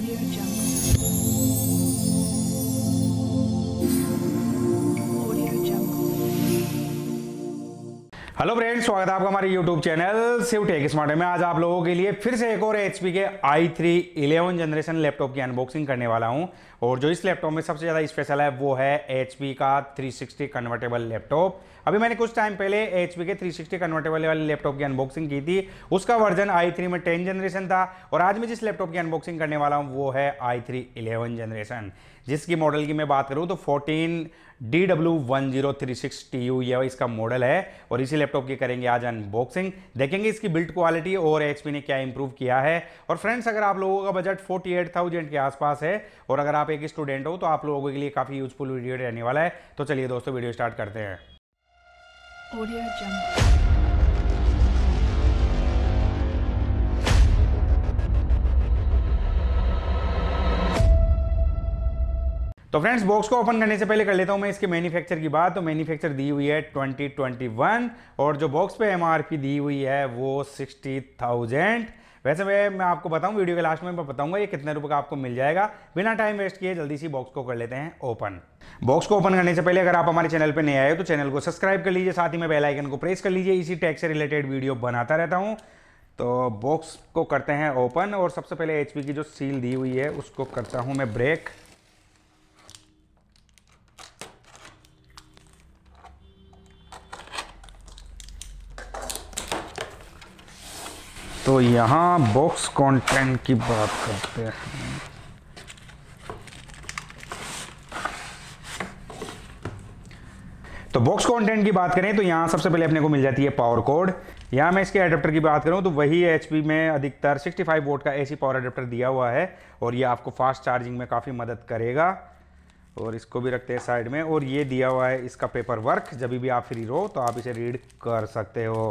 Audio Jungle. Hello friends स्वागत है आपका हमारे YouTube channel Shiv tech smart में आज आप लोगों के लिए फिर से एक और एचपी के i three eleven generation laptop की अनबॉक्सिंग करने वाला हूं और जो इस लैपटॉप में सबसे ज़्यादा स्पेशल है वो है एच का 360 कन्वर्टेबल लैपटॉप अभी मैंने कुछ टाइम पहले एच के 360 कन्वर्टेबल वाले लैपटॉप की अनबॉक्सिंग की थी उसका वर्जन आई थ्री में टेन जनरेशन था और आज मैं जिस लैपटॉप की अनबॉक्सिंग करने वाला हूँ वो है आई थ्री इलेवन जनरेशन जिसकी मॉडल की मैं बात करूँ तो fourteen D W one zero three six T U यह इसका मॉडल है और इसी लैपटॉप की करेंगे आज अनबॉक्सिंग देखेंगे इसकी बिल्ड क्वालिटी और एच ने क्या इंप्रूव किया है और फ्रेंड्स अगर आप लोगों का बजट फोर्टी एट थाउजेंड के आसपास है और अगर आप एक स्टूडेंट हो तो आप लोगों के लिए काफ़ी यूजफुल वीडियो रहने वाला है तो चलिए दोस्तों वीडियो स्टार्ट करते हैं तो फ्रेंड्स बॉक्स को ओपन करने से पहले कर लेता हूं मैं इसके मैन्युफैक्चर की बात तो मैन्युफैक्चर दी हुई है 2021 और जो बॉक्स पे एमआरपी दी हुई है वो 60,000 वैसे मैं मैं आपको बताऊं वीडियो के लास्ट में मैं बताऊंगा ये कितने रुपए का आपको मिल जाएगा बिना टाइम वेस्ट किए जल्दी सी बॉक्स को कर लेते हैं ओपन बॉक्स को ओपन करने से पहले अगर आप हमारे चैनल पर नए आए तो चैनल को सब्सक्राइब कर लीजिए साथ ही मैं बेलाइकन को प्रेस कर लीजिए इसी टैक्स से रिलेटेड वीडियो बनाता रहता हूँ तो बॉक्स को करते हैं ओपन और सबसे पहले एच की जो सील दी हुई है उसको करता हूँ मैं ब्रेक तो यहाँ बॉक्स कंटेंट की बात करते हैं तो बॉक्स कंटेंट की बात करें तो यहाँ सबसे पहले अपने को मिल जाती है पावर कोड यहाँ मैं इसके एडेप्टर की बात करूँ तो वही एच में अधिकतर 65 वोट का एसी पावर एडेप्टर दिया हुआ है और ये आपको फास्ट चार्जिंग में काफ़ी मदद करेगा और इसको भी रखते हैं साइड में और ये दिया हुआ है इसका पेपर वर्क जब भी आप फ्री रहो तो आप इसे रीड कर सकते हो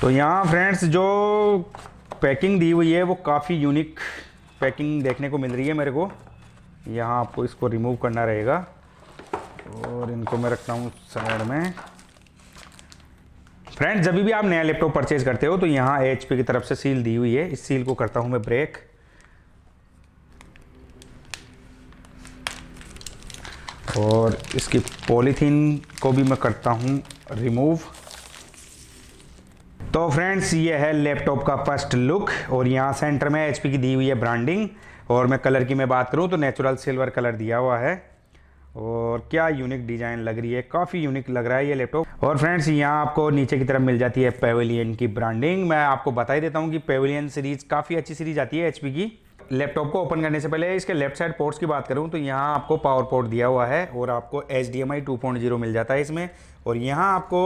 तो यहाँ फ्रेंड्स जो पैकिंग दी हुई है वो काफ़ी यूनिक पैकिंग देखने को मिल रही है मेरे को यहाँ आपको इसको रिमूव करना रहेगा और इनको मैं रखता हूँ साइड में फ्रेंड्स जब भी आप नया लैपटॉप परचेज करते हो तो यहाँ एच की तरफ से सील दी हुई है इस सील को करता हूँ मैं ब्रेक और इसकी पॉलीथीन को भी मैं करता हूँ रिमूव तो फ्रेंड्स ये है लैपटॉप का फर्स्ट लुक और यहाँ सेंटर में एच की दी हुई है ब्रांडिंग और मैं कलर की मैं बात करूँ तो नेचुरल सिल्वर कलर दिया हुआ है और क्या यूनिक डिज़ाइन लग रही है काफ़ी यूनिक लग रहा है ये लैपटॉप और फ्रेंड्स यहाँ आपको नीचे की तरफ मिल जाती है पेविलियन की ब्रांडिंग मैं आपको बता ही देता हूँ कि पेविलियन सीरीज़ काफ़ी अच्छी सीरीज़ आती है एच की लैपटॉप को ओपन करने से पहले इसके लेफ्ट साइड पोर्ट्स की बात करूँ तो यहाँ आपको पावर पोर्ट दिया हुआ है और आपको एच डी मिल जाता है इसमें और यहाँ आपको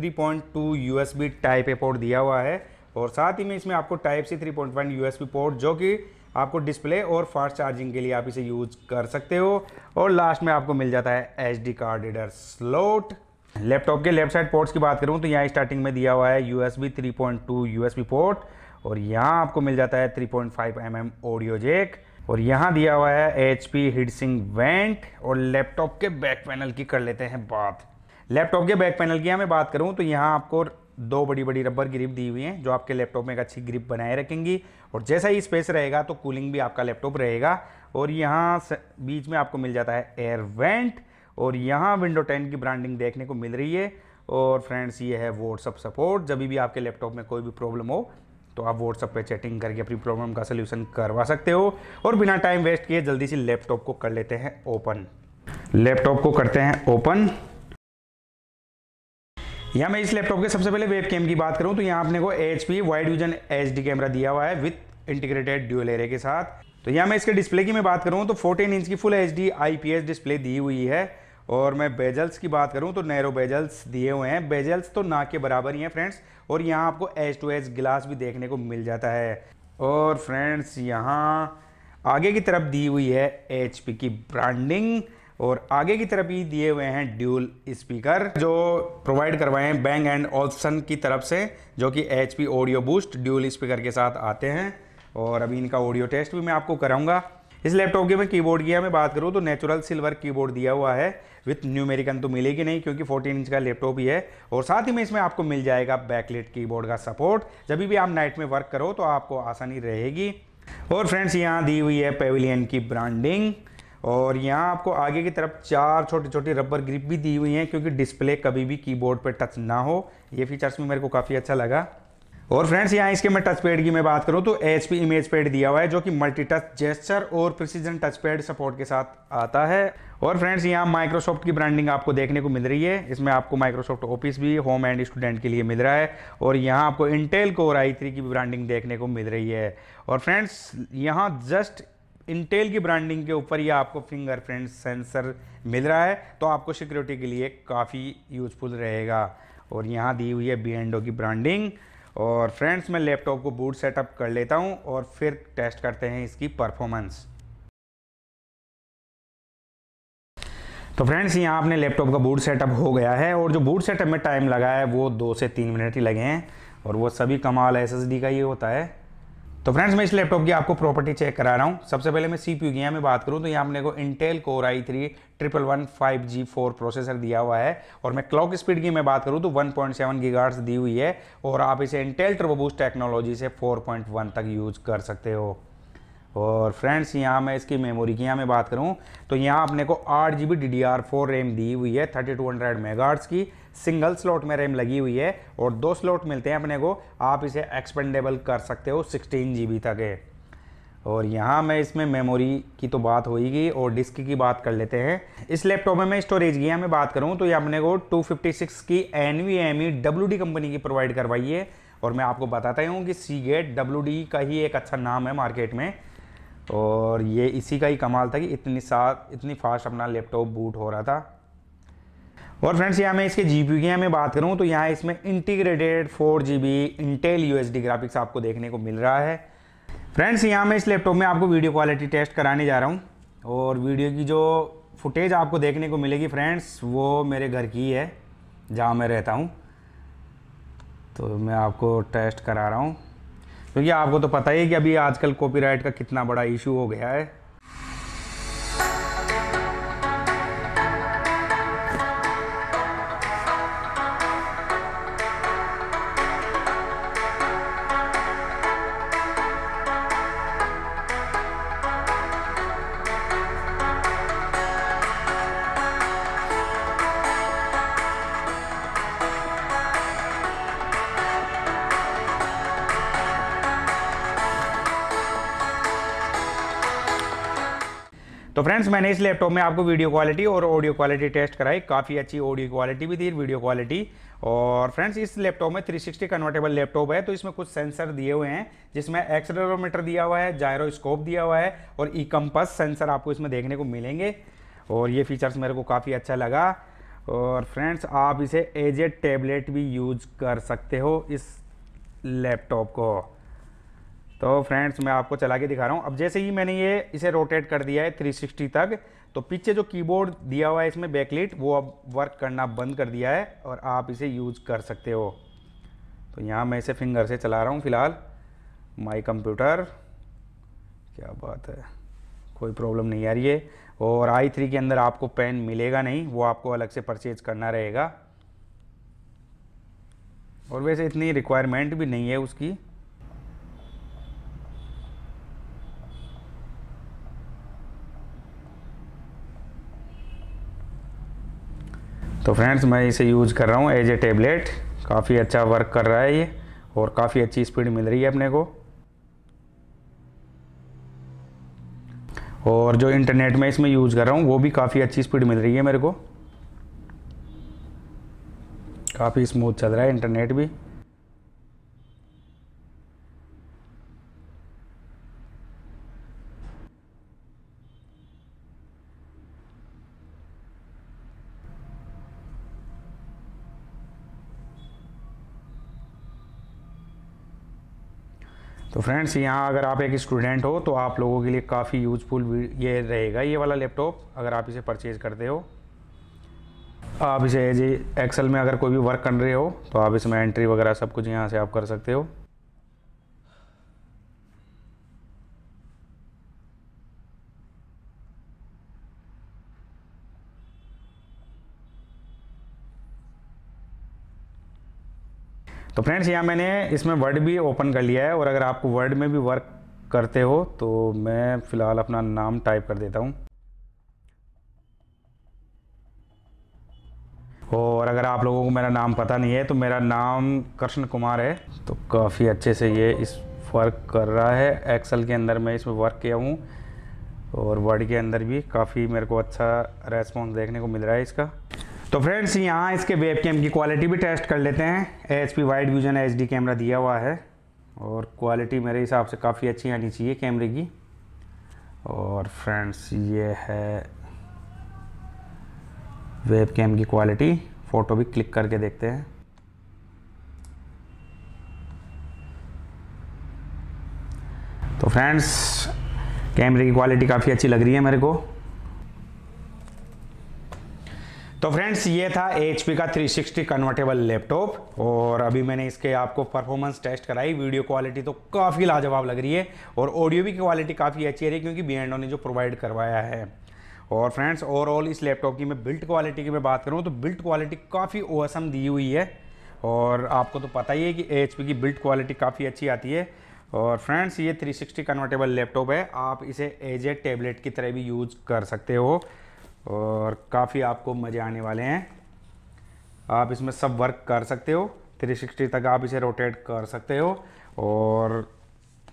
3.2 बी टाइप ए पोर्ट दिया हुआ है और साथ ही में इसमें आपको टाइप सी 3.1 बी पोर्ट जो कि आपको डिस्प्ले और फास्ट चार्जिंग के लिए आप इसे यूज कर सकते हो और लास्ट में आपको मिल जाता है H card reader slot laptop के लेफ्ट साइड पोर्ट्स की बात करूँ तो यहाँ स्टार्टिंग में दिया हुआ है U S B three point two U S B port और यहाँ आपको मिल जाता है three point five M M audio jack और यहाँ दिया हुआ है एच पी हिडसिंग वेंट और लैपटॉप के बैक पैनल की कर लेते हैं बात लैपटॉप के बैक पैनल की हमें बात करूँ तो यहाँ आपको दो बड़ी बड़ी रबर ग्रिप दी हुई हैं जो आपके लैपटॉप में एक अच्छी ग्रिप बनाए रखेंगी और जैसा ही स्पेस रहेगा तो कूलिंग भी आपका लैपटॉप रहेगा और यहाँ बीच में आपको मिल जाता है एयर वेंट और यहाँ विंडो टेन की ब्रांडिंग देखने को मिल रही है और फ्रेंड्स ये है व्हाट्सअप सपोर्ट जब भी आपके लैपटॉप में कोई भी प्रॉब्लम हो तो आप व्हाट्सअप पर चैटिंग करके अपनी प्रॉब्लम का सोल्यूशन करवा सकते हो और बिना टाइम वेस्ट किए जल्दी से लैपटॉप को कर लेते हैं ओपन लैपटॉप को करते हैं ओपन यहाँ मैं इस लैपटॉप के सबसे पहले वेब कैम की बात करूँ तो यहाँ अपने को H P wide vision H camera दिया हुआ है विथ इंटीग्रेटेड ड्यूल एरे के साथ तो यहाँ मैं इसके डिस्प्ले की मैं बात करूँ तो 14 इंच की full H D I display दी हुई है और मैं बेजल्स की बात करूँ तो नैरो बेजल्स दिए हुए हैं बेजल्स तो ना के बराबर ही हैं फ्रेंड्स और यहाँ आपको एच टू एच ग्लास भी देखने को मिल जाता है और फ्रेंड्स यहाँ आगे की तरफ दी हुई है एच की ब्रांडिंग और आगे की तरफ ही दिए हुए हैं ड्यूल स्पीकर जो प्रोवाइड करवाए हैं बैंग एंड ऑप्शन की तरफ से जो कि H P audio boost dual speaker के साथ आते हैं और अभी इनका ऑडियो टेस्ट भी मैं आपको कराऊंगा इस लैपटॉप के में कीबोर्ड की मैं बात करूँ तो नेचुरल सिल्वर कीबोर्ड दिया हुआ है विथ न्यूमेरिकन तो मिलेगी नहीं क्योंकि 14 इंच का लैपटॉप ही है और साथ ही में इसमें आपको मिल जाएगा बैकलेट कीबोर्ड का सपोर्ट जब भी आप नाइट में वर्क करो तो आपको आसानी रहेगी और फ्रेंड्स यहाँ दी हुई है पेविलियन की ब्रांडिंग और यहाँ आपको आगे की तरफ चार छोटी छोटी रबर ग्रिप भी दी हुई हैं क्योंकि डिस्प्ले कभी भी कीबोर्ड पर टच ना हो ये फीचर्स भी मेरे को काफ़ी अच्छा लगा और फ्रेंड्स यहाँ इसके मैं टच पैड की मैं बात करूँ तो एच पी इमेज पैड दिया हुआ है जो कि मल्टी टच जेस्चर और प्रिसीजन टच पैड सपोर्ट के साथ आता है और फ्रेंड्स यहाँ माइक्रोसॉफ्ट की ब्रांडिंग आपको देखने को मिल रही है इसमें आपको माइक्रोसॉफ्ट ऑफिस भी होम एंड स्टूडेंट के लिए मिल रहा है और यहाँ आपको इंटेल कोर आई थ्री की ब्रांडिंग देखने को मिल रही है और फ्रेंड्स यहाँ जस्ट इंटेल की ब्रांडिंग के ऊपर ही आपको फिंगरप्रिंट सेंसर मिल रहा है तो आपको सिक्योरिटी के लिए काफ़ी यूजफुल रहेगा और यहाँ दी हुई है बी एंडो की ब्रांडिंग और फ्रेंड्स मैं लैपटॉप को बूट सेटअप कर लेता हूँ और फिर टेस्ट करते हैं इसकी परफॉर्मेंस तो फ्रेंड्स यहाँ आपने लैपटॉप का बूट सेटअप हो गया है और जो बूट सेटअप में टाइम लगा है वो दो से तीन मिनट ही लगे हैं और वो सभी कमाल एस का ही होता है तो फ्रेंड्स मैं इस लैपटॉप की आपको प्रॉपर्टी चेक करा रहा हूँ सबसे पहले मैं सीपीयू की यहाँ में बात करूँ तो यहाँ आपने को Intel core i three triple one five G four processor दिया हुआ है और मैं क्लॉक स्पीड की मैं बात करूँ तो 1.7 पॉइंट दी हुई है और आप इसे इंटेल ट्रबूस टेक्नोलॉजी से 4.1 तक यूज कर सकते हो और फ्रेंड्स यहाँ मैं इसकी मेमोरी की यहाँ में बात करूँ तो यहाँ अपने को आठ G B D D R four RAM दी हुई है थर्टी टू हंड्रेड की सिंगल स्लॉट में रैम लगी हुई है और दो स्लॉट मिलते हैं अपने को आप इसे एक्सपेंडेबल कर सकते हो सिक्सटीन जी तक है और यहाँ मैं इसमें मेमोरी की तो बात होगी और डिस्क की बात कर लेते हैं इस लैपटॉप में मैं स्टोरेज की मैं बात करूँ तो ये अपने को 256 की N V M E W D company की प्रोवाइड करवाई है और मैं आपको बताता हूँ कि सी गेट डब्ल्यू डी का ही एक अच्छा नाम है मार्केट में और ये इसी का ही कमाल था कि इतनी साथ इतनी फास्ट अपना लैपटॉप बूट हो रहा था और फ्रेंड्स यहाँ मैं इसके जी पी की हमें बात करूँ तो यहाँ इसमें integrated four G B Intel U graphics आपको देखने को मिल रहा है फ्रेंड्स यहाँ मैं इस लैपटॉप में आपको वीडियो क्वालिटी टेस्ट कराने जा रहा हूँ और वीडियो की जो फुटेज आपको देखने को मिलेगी फ्रेंड्स वो मेरे घर की है जहाँ मैं रहता हूँ तो मैं आपको टेस्ट करा रहा हूँ क्योंकि आपको तो पता ही है कि अभी आजकल कॉपीराइट का कितना बड़ा इशू हो गया है तो फ्रेंड्स मैंने इस लैपटॉप में आपको वीडियो क्वालिटी और ऑडियो क्वालिटी टेस्ट कराई काफ़ी अच्छी ऑडियो क्वालिटी भी दी वीडियो क्वालिटी और फ्रेंड्स इस लैपटॉप में 360 कन्वर्टेबल लैपटॉप है तो इसमें कुछ सेंसर दिए हुए हैं जिसमें एक्सलरोमीटर दिया हुआ है जायरोस्कोप दिया हुआ है और ई कंपस सेंसर आपको इसमें देखने को मिलेंगे और ये फीचर्स मेरे को काफ़ी अच्छा लगा और फ्रेंड्स आप इसे एज ए टेबलेट भी यूज कर सकते हो इस लैपटॉप को तो फ्रेंड्स मैं आपको चला के दिखा रहा हूँ अब जैसे ही मैंने ये इसे रोटेट कर दिया है 360 तक तो पीछे जो कीबोर्ड दिया हुआ है इसमें बैकलिट वो अब वर्क करना बंद कर दिया है और आप इसे यूज कर सकते हो तो यहाँ मैं इसे फिंगर से चला रहा हूँ फ़िलहाल माई कंप्यूटर क्या बात है कोई प्रॉब्लम नहीं आ रही है और आई थ्री के अंदर आपको पेन मिलेगा नहीं वो आपको अलग से परचेज करना रहेगा और वैसे इतनी रिक्वायरमेंट भी नहीं है उसकी तो फ्रेंड्स मैं इसे यूज कर रहा हूँ एज ए टेबलेट काफ़ी अच्छा वर्क कर रहा है ये और काफ़ी अच्छी स्पीड मिल रही है अपने को और जो इंटरनेट में इसमें यूज कर रहा हूँ वो भी काफ़ी अच्छी स्पीड मिल रही है मेरे को काफ़ी स्मूथ चल रहा है इंटरनेट भी तो फ्रेंड्स यहाँ अगर आप एक स्टूडेंट हो तो आप लोगों के लिए काफ़ी यूजफुल ये रहेगा ये वाला लैपटॉप अगर आप इसे परचेज़ करते हो आप इसे एज एक्सेल में अगर कोई भी वर्क कर रहे हो तो आप इसमें एंट्री वगैरह सब कुछ यहाँ से आप कर सकते हो तो फ्रेंड्स यहाँ मैंने इसमें वर्ड भी ओपन कर लिया है और अगर आपको वर्ड में भी वर्क करते हो तो मैं फ़िलहाल अपना नाम टाइप कर देता हूँ और अगर आप लोगों को मेरा नाम पता नहीं है तो मेरा नाम कृष्ण कुमार है तो काफ़ी अच्छे से ये इस वर्क कर रहा है एक्सल के अंदर मैं इसमें वर्क किया हूँ और वर्ड के अंदर भी काफ़ी मेरे को अच्छा रेस्पॉन्स देखने को मिल रहा है इसका तो फ्रेंड्स यहाँ इसके वेब कैम की क्वालिटी भी टेस्ट कर लेते हैं H P wide vision H camera दिया हुआ है और क्वालिटी मेरे हिसाब से काफ़ी अच्छी आनी चाहिए कैमरे की और फ्रेंड्स ये है वेब कैम की क्वालिटी फ़ोटो भी क्लिक करके देखते हैं तो फ्रेंड्स कैमरे की क्वालिटी काफ़ी अच्छी लग रही है मेरे को तो फ्रेंड्स ये था एच का 360 कन्वर्टेबल लैपटॉप और अभी मैंने इसके आपको परफॉर्मेंस टेस्ट कराई वीडियो क्वालिटी तो काफ़ी लाजवाब लग रही है और ऑडियो भी की क्वालिटी काफ़ी अच्छी है रही क्योंकि बी ने जो प्रोवाइड करवाया है और फ्रेंड्स ओवरऑल इस लैपटॉप की मैं बिल्ट क्वालिटी की मैं बात करूँ तो बिल्ट क्वालिटी काफ़ी ओसम दी हुई है और आपको तो पता ही है कि एच की बिल्ट क्वालिटी काफ़ी अच्छी आती है और फ्रेंड्स ये 360 कन्वर्टेबल लैपटॉप है आप इसे एज ए टेबलेट की तरह भी यूज़ कर सकते हो और काफ़ी आपको मज़े आने वाले हैं आप इसमें सब वर्क कर सकते हो 360 तक आप इसे रोटेट कर सकते हो और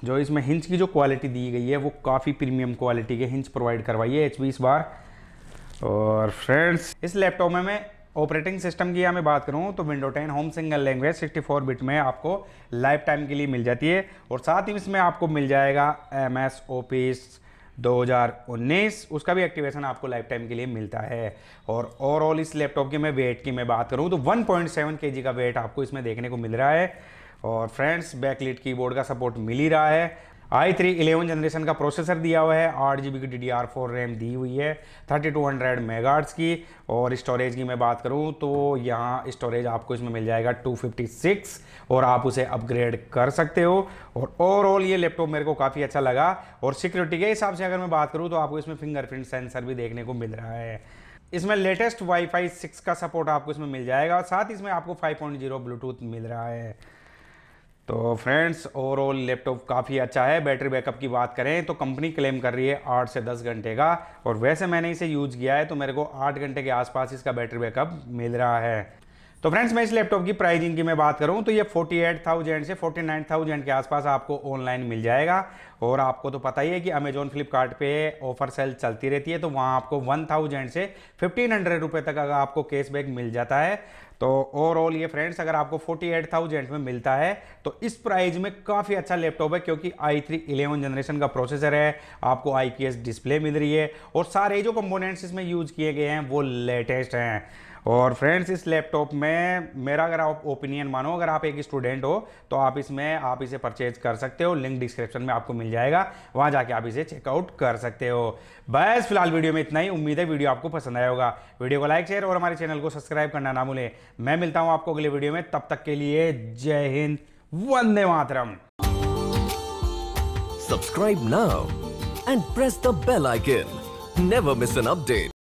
जो इसमें हिंच की जो क्वालिटी दी गई है वो काफ़ी प्रीमियम क्वालिटी के हिंच प्रोवाइड करवाई है एच इस बार और फ्रेंड्स इस लैपटॉप में मैं ऑपरेटिंग सिस्टम की मैं बात करूँ तो window 10 home single language 64 bit में आपको लाइफ टाइम के लिए मिल जाती है और साथ ही इसमें आपको मिल जाएगा एम एस ऑफिस 2019 उसका भी एक्टिवेशन आपको लाइफ टाइम के लिए मिलता है और ओवरऑल इस लैपटॉप के मैं वेट की मैं बात करूँ तो 1.7 पॉइंट का वेट आपको इसमें देखने को मिल रहा है और फ्रेंड्स बैकलिट कीबोर्ड का सपोर्ट मिल ही रहा है आई थ्री इलेवन जनरेशन का प्रोसेसर दिया हुआ है आठ जी बी की D D R four RAM दी हुई है थर्टी टू हंड्रेड मेगाट्स की और स्टोरेज की मैं बात करूँ तो यहाँ स्टोरेज आपको इसमें मिल जाएगा टू फिफ्टी सिक्स और आप उसे अपग्रेड कर सकते हो और ओवरऑल ये लैपटॉप मेरे को काफ़ी अच्छा लगा और सिक्योरिटी के हिसाब से अगर मैं बात करूँ तो आपको इसमें फिंगरप्रिंट सेंसर भी देखने को मिल रहा है इसमें लेटेस्ट वाईफाई सिक्स का सपोर्ट आपको इसमें मिल जाएगा और साथ ही इसमें आपको फाइव पॉइंट जीरो ब्लूटूथ मिल रहा है तो फ्रेंड्स ओवरऑल लैपटॉप काफ़ी अच्छा है बैटरी बैकअप की बात करें तो कंपनी क्लेम कर रही है आठ से दस घंटे का और वैसे मैंने इसे यूज किया है तो मेरे को आठ घंटे के आसपास इसका बैटरी बैकअप मिल रहा है तो फ्रेंड्स मैं इस लैपटॉप की प्राइसिंग की मैं बात करूं तो ये 48,000 से 49,000 के आसपास आपको ऑनलाइन मिल जाएगा और आपको तो पता ही है कि अमेजोन फ्लिपकार्ट पे ऑफर सेल चलती रहती है तो वहाँ आपको 1,000 से 1,500 रुपए तक अगर आपको कैशबैक मिल जाता है तो ओवरऑल ये फ्रेंड्स अगर आपको 48,000 में मिलता है तो इस प्राइज में काफ़ी अच्छा लैपटॉप है क्योंकि आई थ्री इलेवन जनरेशन का प्रोसेसर है आपको आई डिस्प्ले मिल रही है और सारे जो कंपोनेंट्स इसमें यूज किए गए हैं वो लेटेस्ट हैं और फ्रेंड्स इस लैपटॉप में मेरा अगर आप ओपिनियन मानो अगर आप एक स्टूडेंट हो तो आप इसमें आप इसे परचेज कर सकते हो लिंक डिस्क्रिप्शन में आपको मिल जाएगा वहां जाके आप इसे चेकआउट कर सकते हो बस फिलहाल वीडियो में इतना ही उम्मीद है वीडियो आपको पसंद आया होगा वीडियो को लाइक शेयर और हमारे चैनल को सब्सक्राइब करना ना भूलें मैं मिलता हूँ आपको अगले वीडियो में तब तक के लिए जय हिंद वंदे मातरम Subscribe now and press the bell icon. Never miss an update.